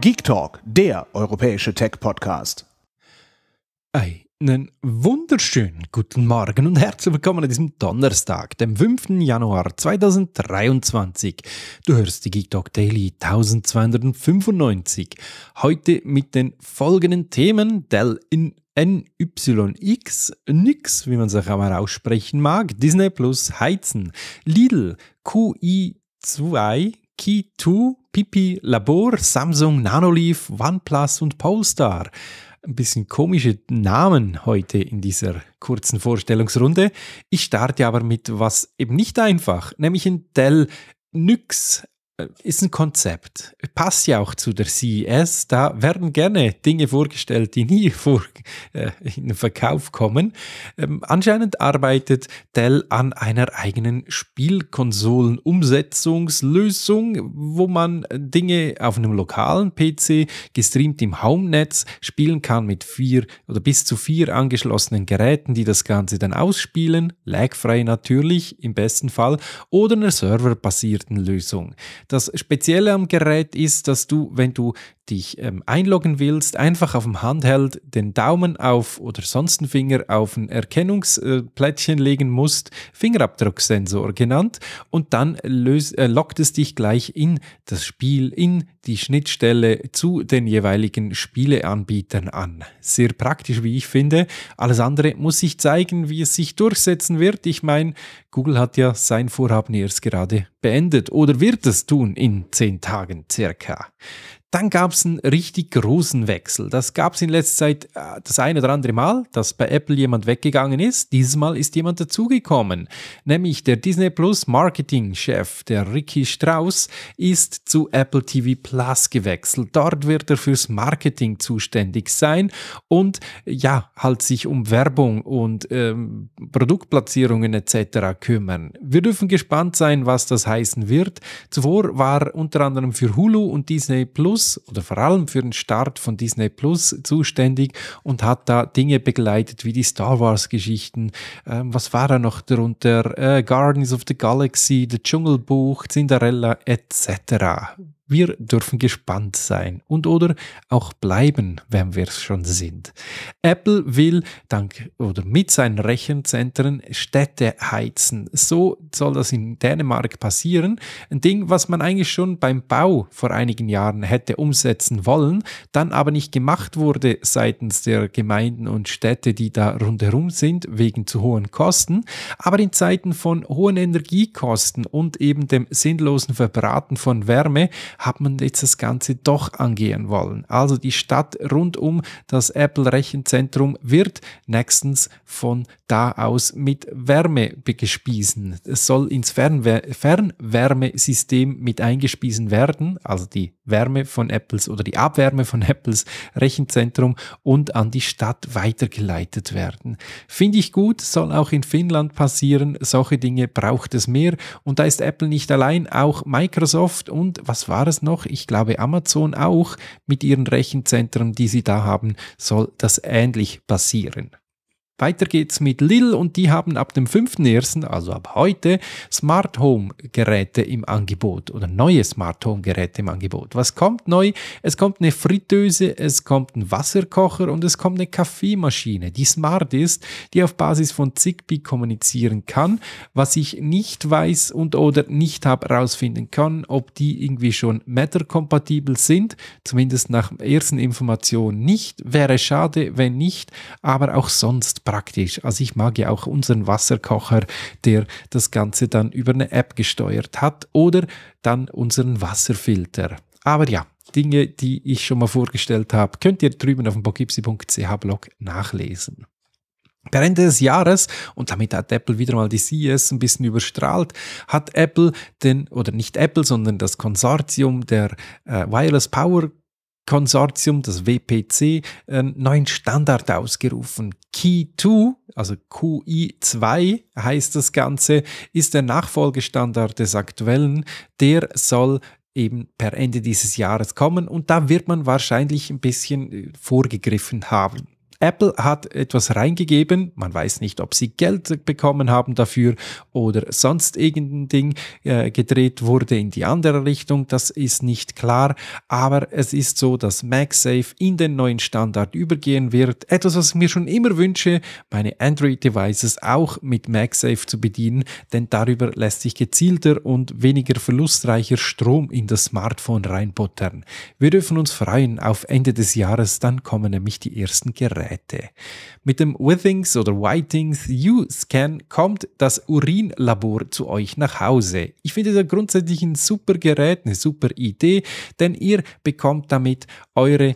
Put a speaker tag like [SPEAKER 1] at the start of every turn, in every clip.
[SPEAKER 1] Geek Talk, der europäische Tech-Podcast. Einen wunderschönen guten Morgen und herzlich willkommen an diesem Donnerstag, dem 5. Januar 2023. Du hörst die Geek Talk Daily 1295. Heute mit den folgenden Themen: Dell in NYX, nix, wie man es auch mal aussprechen mag, Disney Plus heizen, Lidl, QI2, Key 2, Pipi Labor, Samsung, Nanoleaf, OnePlus und Polestar. Ein bisschen komische Namen heute in dieser kurzen Vorstellungsrunde. Ich starte aber mit was eben nicht einfach, nämlich in Dell Nyx äh, ist ein Konzept. Passt ja auch zu der CES. Da werden gerne Dinge vorgestellt, die nie vor, äh, in den Verkauf kommen. Ähm, anscheinend arbeitet Dell an einer eigenen Spielkonsolen-Umsetzungslösung, wo man Dinge auf einem lokalen PC gestreamt im Home-Netz spielen kann mit vier oder bis zu vier angeschlossenen Geräten, die das Ganze dann ausspielen. Lagfrei natürlich im besten Fall oder einer serverbasierten Lösung. Das Spezielle am Gerät ist, dass du, wenn du dich ähm, einloggen willst, einfach auf dem Handheld den Daumen auf oder sonst einen Finger auf ein Erkennungsplättchen legen musst, Fingerabdrucksensor genannt, und dann löst, äh, lockt es dich gleich in das Spiel, in die Schnittstelle zu den jeweiligen Spieleanbietern an. Sehr praktisch, wie ich finde. Alles andere muss sich zeigen, wie es sich durchsetzen wird. Ich meine, Google hat ja sein Vorhaben erst gerade beendet oder wird es tun tun in zehn Tagen circa. Dann gab es einen richtig großen Wechsel. Das gab es in letzter Zeit äh, das ein oder andere Mal, dass bei Apple jemand weggegangen ist. Dieses Mal ist jemand dazugekommen. Nämlich der Disney Plus Marketing-Chef, der Ricky Strauss, ist zu Apple TV Plus gewechselt. Dort wird er fürs Marketing zuständig sein und ja, halt sich um Werbung und ähm, Produktplatzierungen etc. kümmern. Wir dürfen gespannt sein, was das heißen wird. Zuvor war unter anderem für Hulu und Disney Plus Plus oder vor allem für den Start von Disney Plus zuständig und hat da Dinge begleitet wie die Star Wars Geschichten. Ähm, was war da noch darunter? Äh, Guardians of the Galaxy, The Dschungelbuch, Cinderella etc. Wir dürfen gespannt sein und oder auch bleiben, wenn wir es schon sind. Apple will dank oder mit seinen Rechenzentren Städte heizen. So soll das in Dänemark passieren. Ein Ding, was man eigentlich schon beim Bau vor einigen Jahren hätte umsetzen wollen, dann aber nicht gemacht wurde seitens der Gemeinden und Städte, die da rundherum sind, wegen zu hohen Kosten. Aber in Zeiten von hohen Energiekosten und eben dem sinnlosen Verbraten von Wärme hat man jetzt das Ganze doch angehen wollen. Also die Stadt rund um das Apple Rechenzentrum wird nächstens von da aus mit Wärme gespiesen. Es soll ins Fernwär Fernwärmesystem mit eingespiesen werden, also die Wärme von Apples oder die Abwärme von Apples Rechenzentrum und an die Stadt weitergeleitet werden. Finde ich gut, soll auch in Finnland passieren. Solche Dinge braucht es mehr. Und da ist Apple nicht allein, auch Microsoft und was war war es noch, ich glaube Amazon auch mit ihren Rechenzentren, die sie da haben, soll das ähnlich passieren. Weiter geht's mit Lil und die haben ab dem 5.1., also ab heute, Smart Home Geräte im Angebot oder neue Smart Home Geräte im Angebot. Was kommt neu? Es kommt eine Fritteuse, es kommt ein Wasserkocher und es kommt eine Kaffeemaschine, die smart ist, die auf Basis von Zigbee kommunizieren kann. Was ich nicht weiß und oder nicht habe herausfinden können, ob die irgendwie schon Matter-kompatibel sind, zumindest nach ersten Informationen nicht. Wäre schade, wenn nicht, aber auch sonst praktisch. Also ich mag ja auch unseren Wasserkocher, der das Ganze dann über eine App gesteuert hat oder dann unseren Wasserfilter. Aber ja, Dinge, die ich schon mal vorgestellt habe, könnt ihr drüben auf dem bogipsi.ch Blog nachlesen. Per Ende des Jahres, und damit hat Apple wieder mal die CES ein bisschen überstrahlt, hat Apple den, oder nicht Apple, sondern das Konsortium der äh, Wireless Power Konsortium, das WPC, einen ähm, neuen Standard ausgerufen. Key2, also QI2 heißt das Ganze, ist der Nachfolgestandard des aktuellen. Der soll eben per Ende dieses Jahres kommen und da wird man wahrscheinlich ein bisschen äh, vorgegriffen haben. Apple hat etwas reingegeben, man weiß nicht, ob sie Geld bekommen haben dafür oder sonst irgendein Ding äh, gedreht wurde in die andere Richtung, das ist nicht klar, aber es ist so, dass MagSafe in den neuen Standard übergehen wird, etwas, was ich mir schon immer wünsche, meine Android-Devices auch mit MagSafe zu bedienen, denn darüber lässt sich gezielter und weniger verlustreicher Strom in das Smartphone reinbuttern. Wir dürfen uns freuen, auf Ende des Jahres, dann kommen nämlich die ersten Geräte hätte. Mit dem Withings oder Whitings U-Scan kommt das Urinlabor zu euch nach Hause. Ich finde das grundsätzlich ein super Gerät, eine super Idee, denn ihr bekommt damit eure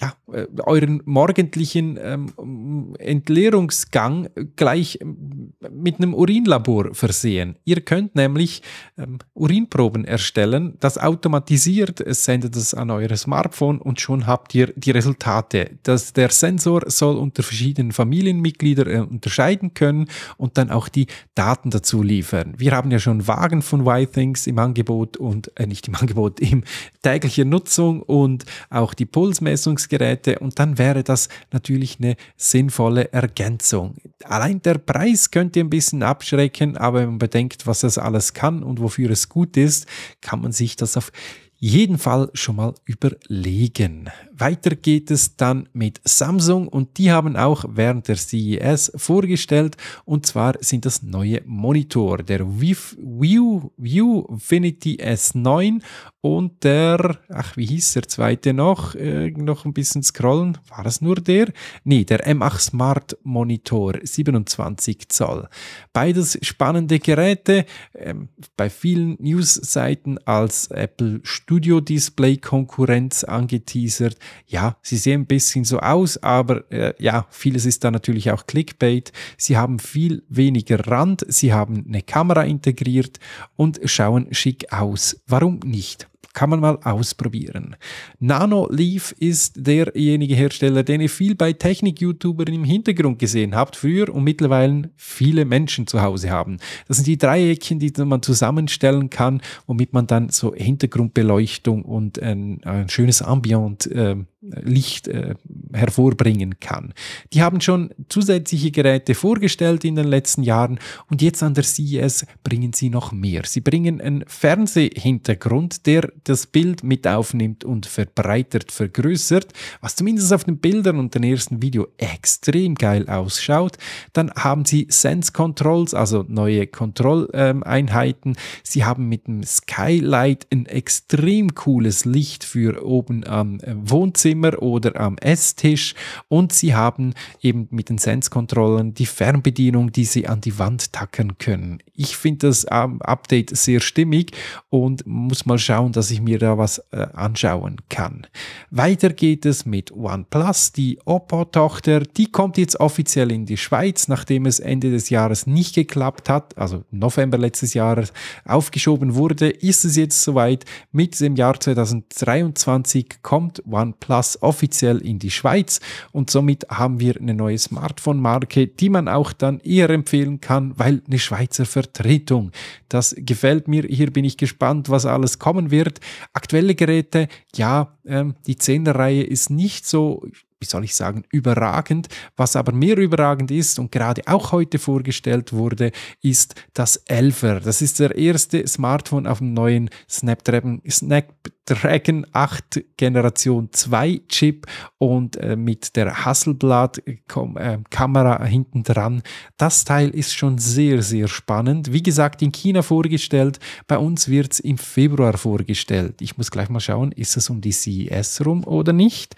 [SPEAKER 1] ja, äh, euren morgendlichen ähm, Entleerungsgang gleich ähm, mit einem Urinlabor versehen. Ihr könnt nämlich ähm, Urinproben erstellen, das automatisiert es sendet es an euer Smartphone und schon habt ihr die Resultate. Das, der Sensor soll unter verschiedenen Familienmitgliedern äh, unterscheiden können und dann auch die Daten dazu liefern. Wir haben ja schon Wagen von Y-Things im Angebot und äh, nicht im Angebot, im täglichen Nutzung und auch die Pulsmessung Lieblingsgeräte und dann wäre das natürlich eine sinnvolle Ergänzung. Allein der Preis könnte ein bisschen abschrecken, aber wenn man bedenkt, was das alles kann und wofür es gut ist, kann man sich das auf jeden Fall schon mal überlegen. Weiter geht es dann mit Samsung und die haben auch während der CES vorgestellt und zwar sind das neue Monitor, der View, Viewfinity S9 und der, ach wie hieß der zweite noch, äh, noch ein bisschen scrollen, war es nur der? Nee, der M8 Smart Monitor 27 Zoll. Beides spannende Geräte, ähm, bei vielen Newsseiten als Apple Studio Display Konkurrenz angeteasert ja, sie sehen ein bisschen so aus, aber äh, ja, vieles ist da natürlich auch Clickbait. Sie haben viel weniger Rand, sie haben eine Kamera integriert und schauen schick aus. Warum nicht? kann man mal ausprobieren. Nanoleaf ist derjenige Hersteller, den ihr viel bei Technik-YouTubern im Hintergrund gesehen habt früher und mittlerweile viele Menschen zu Hause haben. Das sind die Dreieckchen, die man zusammenstellen kann, womit man dann so Hintergrundbeleuchtung und ein, ein schönes Ambient äh, Licht äh, hervorbringen kann. Die haben schon zusätzliche Geräte vorgestellt in den letzten Jahren und jetzt an der CES bringen sie noch mehr. Sie bringen einen Fernsehhintergrund, der das Bild mit aufnimmt und verbreitert, vergrößert, was zumindest auf den Bildern und dem ersten Video extrem geil ausschaut. Dann haben sie Sense Controls, also neue Kontrolleinheiten. Sie haben mit dem Skylight ein extrem cooles Licht für oben am äh, Wohnzimmer oder am Esstisch und sie haben eben mit den Sense-Kontrollen die Fernbedienung, die sie an die Wand tackern können. Ich finde das ähm, Update sehr stimmig und muss mal schauen, dass ich ich mir da was äh, anschauen kann. Weiter geht es mit OnePlus, die Oppo-Tochter. Die kommt jetzt offiziell in die Schweiz, nachdem es Ende des Jahres nicht geklappt hat, also November letztes Jahres aufgeschoben wurde, ist es jetzt soweit. Mit dem Jahr 2023 kommt OnePlus offiziell in die Schweiz und somit haben wir eine neue Smartphone-Marke, die man auch dann eher empfehlen kann, weil eine Schweizer Vertretung. Das gefällt mir. Hier bin ich gespannt, was alles kommen wird. Aktuelle Geräte, ja, ähm, die 10er-Reihe ist nicht so wie soll ich sagen, überragend. Was aber mehr überragend ist und gerade auch heute vorgestellt wurde, ist das 11er. Das ist der erste Smartphone auf dem neuen Snapdragon, Snapdragon 8 Generation 2 Chip und äh, mit der Hasselblad-Kamera äh, äh, hinten dran. Das Teil ist schon sehr, sehr spannend. Wie gesagt, in China vorgestellt, bei uns wird es im Februar vorgestellt. Ich muss gleich mal schauen, ist es um die CES rum oder nicht?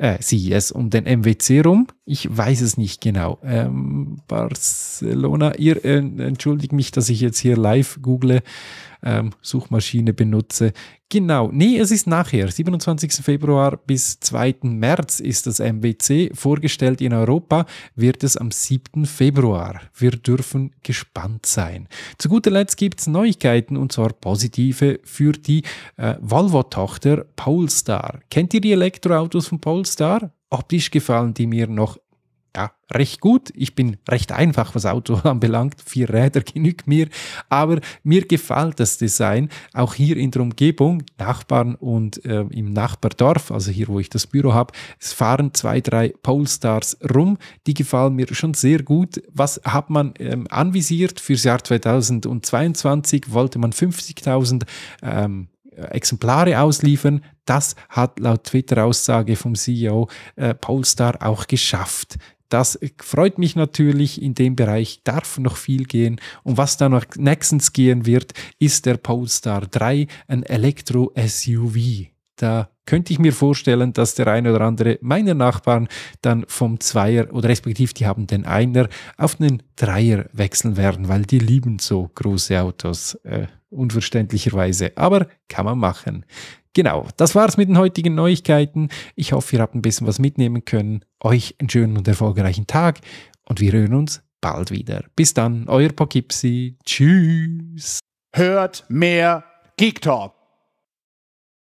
[SPEAKER 1] äh, sie es um den MWC rum ich weiß es nicht genau. Ähm, Barcelona, ihr äh, entschuldigt mich, dass ich jetzt hier live google, ähm, Suchmaschine benutze. Genau, nee, es ist nachher. 27. Februar bis 2. März ist das MBC Vorgestellt in Europa wird es am 7. Februar. Wir dürfen gespannt sein. Zu guter Letzt gibt es Neuigkeiten und zwar positive für die äh, Volvo-Tochter Polestar. Kennt ihr die Elektroautos von Polestar? optisch gefallen die mir noch ja, recht gut. Ich bin recht einfach, was Auto anbelangt. Vier Räder genügt mir. Aber mir gefällt das Design. Auch hier in der Umgebung, Nachbarn und äh, im Nachbardorf, also hier, wo ich das Büro habe, es fahren zwei, drei Polestars rum. Die gefallen mir schon sehr gut. Was hat man ähm, anvisiert fürs Jahr 2022? Wollte man 50.000 ähm, äh, Exemplare ausliefern. Das hat laut Twitter-Aussage vom CEO äh, Polestar auch geschafft. Das freut mich natürlich. In dem Bereich darf noch viel gehen. Und was da noch nächstens gehen wird, ist der Polestar 3, ein Elektro-SUV da könnte ich mir vorstellen, dass der eine oder andere meiner Nachbarn dann vom Zweier oder respektive die haben den Einer auf den Dreier wechseln werden, weil die lieben so große Autos, äh, unverständlicherweise. Aber kann man machen. Genau, das war's mit den heutigen Neuigkeiten. Ich hoffe, ihr habt ein bisschen was mitnehmen können. Euch einen schönen und erfolgreichen Tag und wir hören uns bald wieder. Bis dann, euer Pokipsi. Tschüss. Hört mehr Geek Talk.